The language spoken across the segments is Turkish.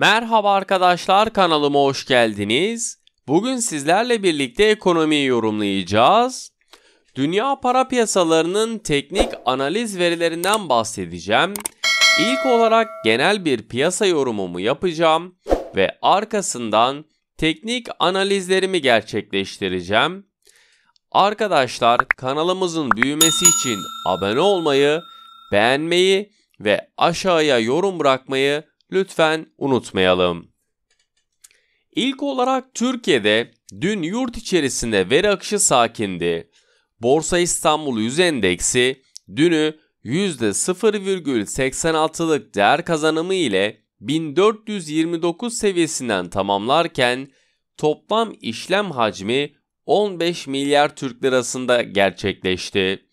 Merhaba arkadaşlar kanalıma hoş geldiniz. Bugün sizlerle birlikte ekonomiyi yorumlayacağız. Dünya para piyasalarının teknik analiz verilerinden bahsedeceğim. İlk olarak genel bir piyasa yorumumu yapacağım ve arkasından teknik analizlerimi gerçekleştireceğim. Arkadaşlar kanalımızın büyümesi için abone olmayı, beğenmeyi ve aşağıya yorum bırakmayı lütfen unutmayalım. İlk olarak Türkiye'de dün yurt içerisinde veri akışı sakindi. Borsa İstanbul 100 endeksi dünü %0,86'lık değer kazanımı ile 1429 seviyesinden tamamlarken toplam işlem hacmi 15 milyar Türk lirasında gerçekleşti.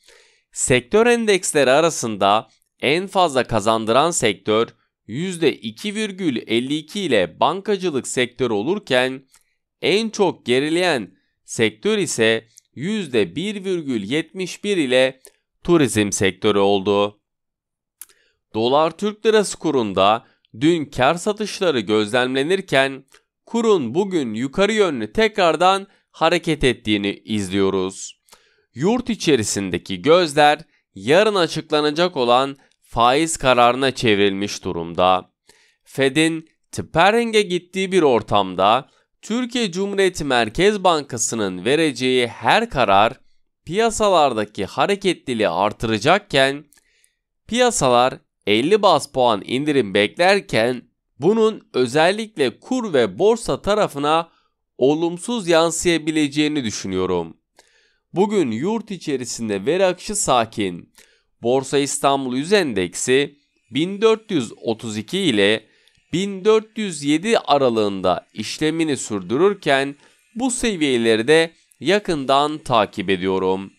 Sektör endeksleri arasında en fazla kazandıran sektör %2,52 ile bankacılık sektörü olurken en çok gerileyen sektör ise %1,71 ile turizm sektörü oldu. Dolar Türk Lirası kurunda dün kar satışları gözlemlenirken kurun bugün yukarı yönlü tekrardan hareket ettiğini izliyoruz. Yurt içerisindeki gözler yarın açıklanacak olan faiz kararına çevrilmiş durumda. Fed'in tipering'e gittiği bir ortamda Türkiye Cumhuriyeti Merkez Bankası'nın vereceği her karar piyasalardaki hareketliliği artıracakken piyasalar 50 bas puan indirim beklerken bunun özellikle kur ve borsa tarafına olumsuz yansıyabileceğini düşünüyorum. Bugün yurt içerisinde veri akışı sakin. Borsa İstanbul Yüz Endeksi 1432 ile 1407 aralığında işlemini sürdürürken bu seviyeleri de yakından takip ediyorum.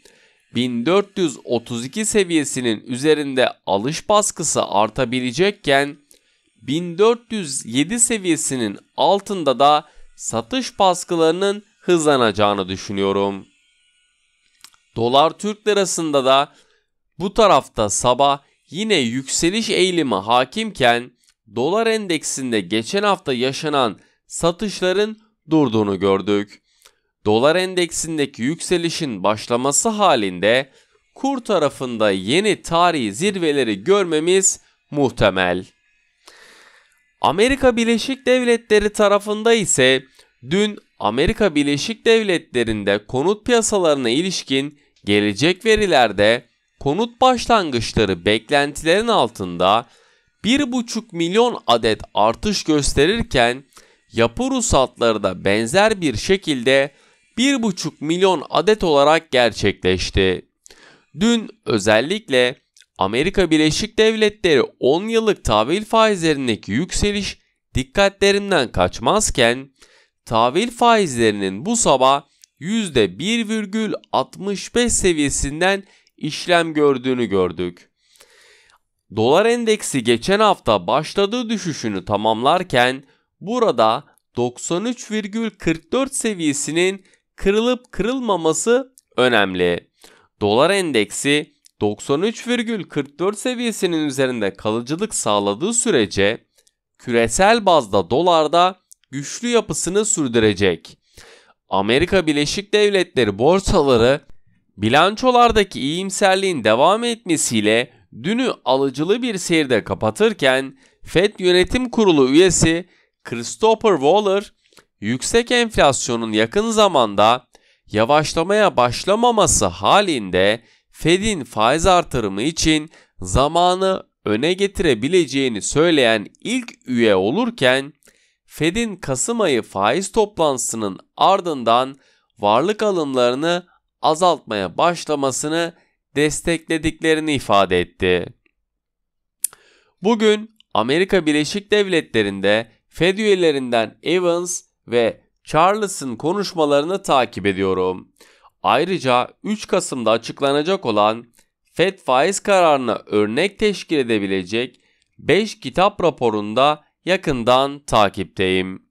1432 seviyesinin üzerinde alış baskısı artabilecekken 1407 seviyesinin altında da satış baskılarının hızlanacağını düşünüyorum. Dolar Türk lirasında da bu tarafta sabah yine yükseliş eğilimi hakimken dolar endeksinde geçen hafta yaşanan satışların durduğunu gördük. Dolar endeksindeki yükselişin başlaması halinde kur tarafında yeni tarihi zirveleri görmemiz muhtemel. Amerika Birleşik Devletleri tarafında ise dün Amerika Birleşik Devletleri'nde konut piyasalarına ilişkin gelecek verilerde konut başlangıçları beklentilerin altında 1,5 milyon adet artış gösterirken yapı ruhsatları da benzer bir şekilde 1,5 milyon adet olarak gerçekleşti. Dün özellikle Amerika Birleşik Devletleri 10 yıllık tahvil faizlerindeki yükseliş dikkatlerinden kaçmazken tahvil faizlerinin bu sabah %1,65 seviyesinden işlem gördüğünü gördük. Dolar endeksi geçen hafta başladığı düşüşünü tamamlarken burada 93,44 seviyesinin kırılıp kırılmaması önemli. Dolar endeksi 93,44 seviyesinin üzerinde kalıcılık sağladığı sürece küresel bazda dolarda güçlü yapısını sürdürecek. Amerika Birleşik Devletleri borsaları Bilançolardaki iyimserliğin devam etmesiyle dünü alıcılı bir seyirde kapatırken Fed Yönetim Kurulu üyesi Christopher Waller yüksek enflasyonun yakın zamanda yavaşlamaya başlamaması halinde Fed'in faiz artırımı için zamanı öne getirebileceğini söyleyen ilk üye olurken Fed'in Kasım ayı faiz toplantısının ardından varlık alımlarını azaltmaya başlamasını desteklediklerini ifade etti. Bugün Amerika Birleşik Devletleri'nde Fed üyelerinden Evans ve Charles'ın konuşmalarını takip ediyorum. Ayrıca 3 Kasım'da açıklanacak olan Fed faiz kararına örnek teşkil edebilecek 5 kitap raporunda yakından takipteyim.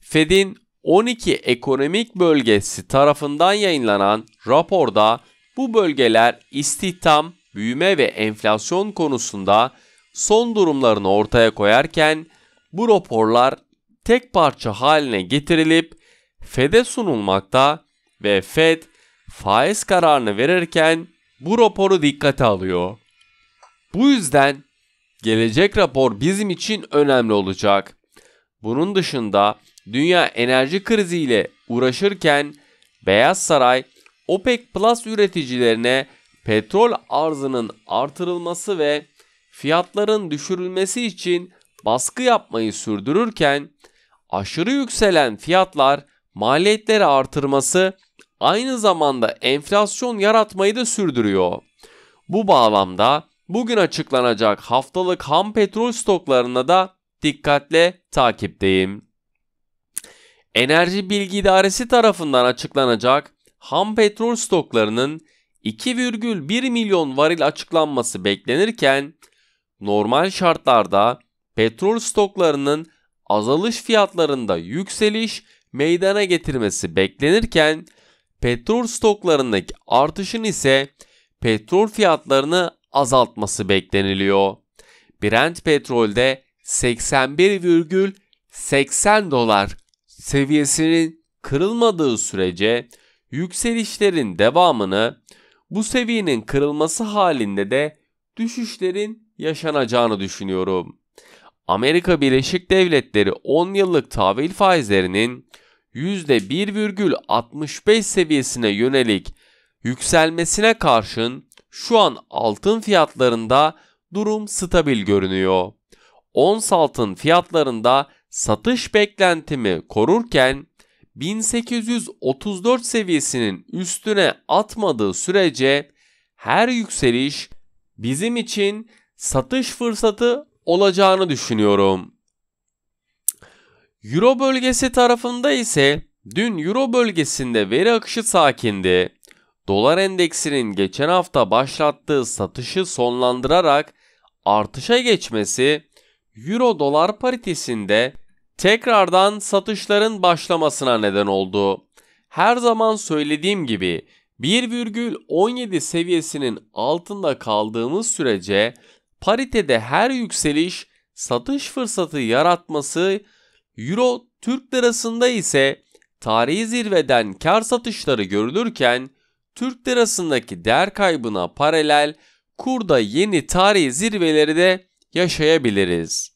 Fed'in 12 ekonomik bölgesi tarafından yayınlanan raporda bu bölgeler istihdam, büyüme ve enflasyon konusunda son durumlarını ortaya koyarken bu raporlar tek parça haline getirilip FED'e sunulmakta ve FED faiz kararını verirken bu raporu dikkate alıyor. Bu yüzden gelecek rapor bizim için önemli olacak. Bunun dışında dünya enerji kriziyle uğraşırken Beyaz Saray OPEC Plus üreticilerine petrol arzının artırılması ve fiyatların düşürülmesi için baskı yapmayı sürdürürken aşırı yükselen fiyatlar maliyetleri artırması aynı zamanda enflasyon yaratmayı da sürdürüyor. Bu bağlamda bugün açıklanacak haftalık ham petrol stoklarına da dikkatle takipteyim. Enerji Bilgi İdaresi tarafından açıklanacak ham petrol stoklarının 2,1 milyon varil açıklanması beklenirken normal şartlarda petrol stoklarının azalış fiyatlarında yükseliş meydana getirmesi beklenirken petrol stoklarındaki artışın ise petrol fiyatlarını azaltması bekleniliyor. Brent petrolde 81,80 dolar seviyesinin kırılmadığı sürece yükselişlerin devamını bu seviyenin kırılması halinde de düşüşlerin yaşanacağını düşünüyorum. Amerika Birleşik Devletleri 10 yıllık tahvil faizlerinin %1,65 seviyesine yönelik yükselmesine karşın şu an altın fiyatlarında durum stabil görünüyor. Ons altın fiyatlarında satış beklentimi korurken 1834 seviyesinin üstüne atmadığı sürece her yükseliş bizim için satış fırsatı olacağını düşünüyorum. Euro bölgesi tarafında ise dün Euro bölgesinde veri akışı sakindi. Dolar endeksinin geçen hafta başlattığı satışı sonlandırarak artışa geçmesi Euro dolar paritesinde tekrardan satışların başlamasına neden oldu. Her zaman söylediğim gibi 1,17 seviyesinin altında kaldığımız sürece paritede her yükseliş satış fırsatı yaratması, Euro Türk lirasında ise tarihi zirveden kar satışları görülürken Türk lirasındaki değer kaybına paralel kurda yeni tarihi zirveleri de yaşayabiliriz.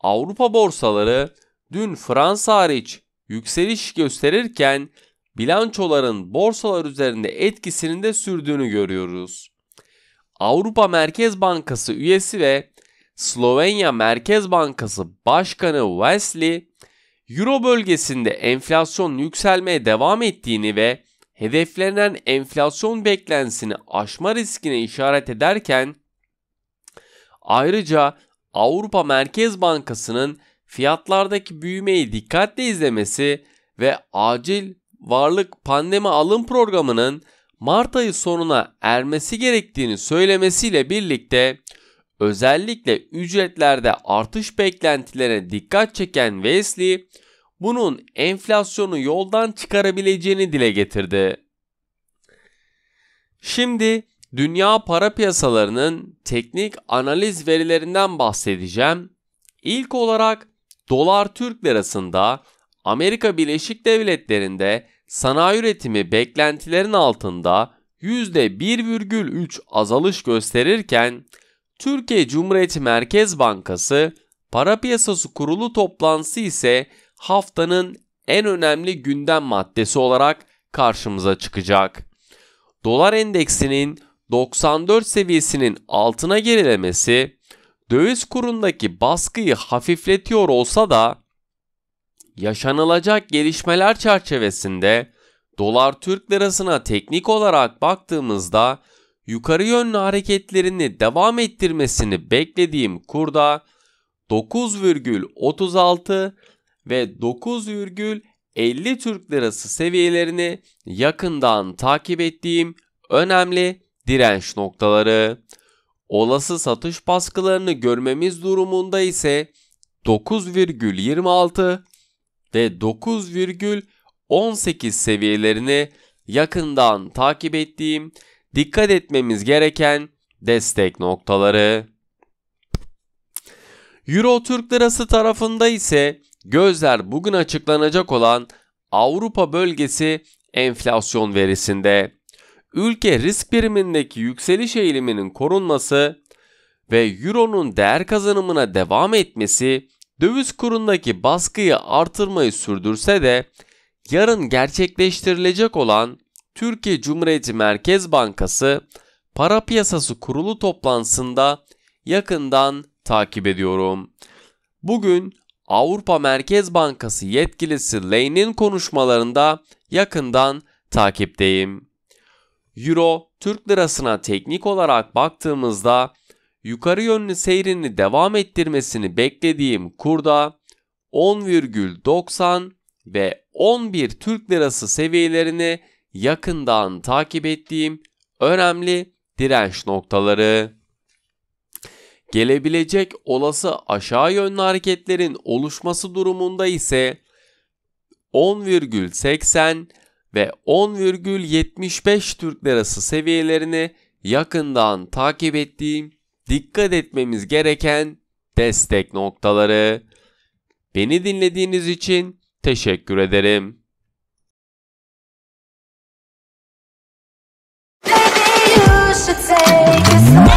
Avrupa borsaları dün Fransa hariç yükseliş gösterirken bilançoların borsalar üzerinde etkisinin de sürdüğünü görüyoruz. Avrupa Merkez Bankası üyesi ve Slovenya Merkez Bankası Başkanı Wesley, Euro bölgesinde enflasyon yükselmeye devam ettiğini ve hedeflenen enflasyon beklentisini aşma riskine işaret ederken ayrıca Avrupa Merkez Bankası'nın fiyatlardaki büyümeyi dikkatle izlemesi ve acil varlık pandemi alım programının Mart ayı sonuna ermesi gerektiğini söylemesiyle birlikte özellikle ücretlerde artış beklentilerine dikkat çeken Wesley bunun enflasyonu yoldan çıkarabileceğini dile getirdi. Şimdi dünya para piyasalarının teknik analiz verilerinden bahsedeceğim. İlk olarak dolar Türk lirasında Amerika Birleşik Devletleri'nde sanayi üretimi beklentilerin altında %1,3 azalış gösterirken Türkiye Cumhuriyeti Merkez Bankası Para Piyasası Kurulu toplantısı ise haftanın en önemli gündem maddesi olarak karşımıza çıkacak. Dolar endeksinin 94 seviyesinin altına gerilemesi döviz kurundaki baskıyı hafifletiyor olsa da yaşanılacak gelişmeler çerçevesinde dolar Türk lirasına teknik olarak baktığımızda yukarı yönlü hareketlerini devam ettirmesini beklediğim kurda 9,36 ve 9,50 Türk lirası seviyelerini yakından takip ettiğim önemli direnç noktaları. Olası satış baskılarını görmemiz durumunda ise 9,26 ve 9,18 seviyelerini yakından takip ettiğim dikkat etmemiz gereken destek noktaları. Euro Türk Lirası tarafında ise gözler bugün açıklanacak olan Avrupa bölgesi enflasyon verisinde ülke risk birimindeki yükseliş eğiliminin korunması ve euronun değer kazanımına devam etmesi döviz kurundaki baskıyı artırmayı sürdürse de yarın gerçekleştirilecek olan Türkiye Cumhuriyeti Merkez Bankası para piyasası kurulu toplantısında yakından takip ediyorum. Bugün Avrupa Merkez Bankası yetkilisi Lane'in konuşmalarında yakından takipteyim. Euro Türk lirasına teknik olarak baktığımızda yukarı yönlü seyrini devam ettirmesini beklediğim kurda 10,90 ve 11 Türk lirası seviyelerini yakından takip ettiğim önemli direnç noktaları. Gelebilecek olası aşağı yönlü hareketlerin oluşması durumunda ise 10,80 ve 10,75 Türk Lirası seviyelerini yakından takip ettiğim dikkat etmemiz gereken destek noktaları. Beni dinlediğiniz için teşekkür ederim. should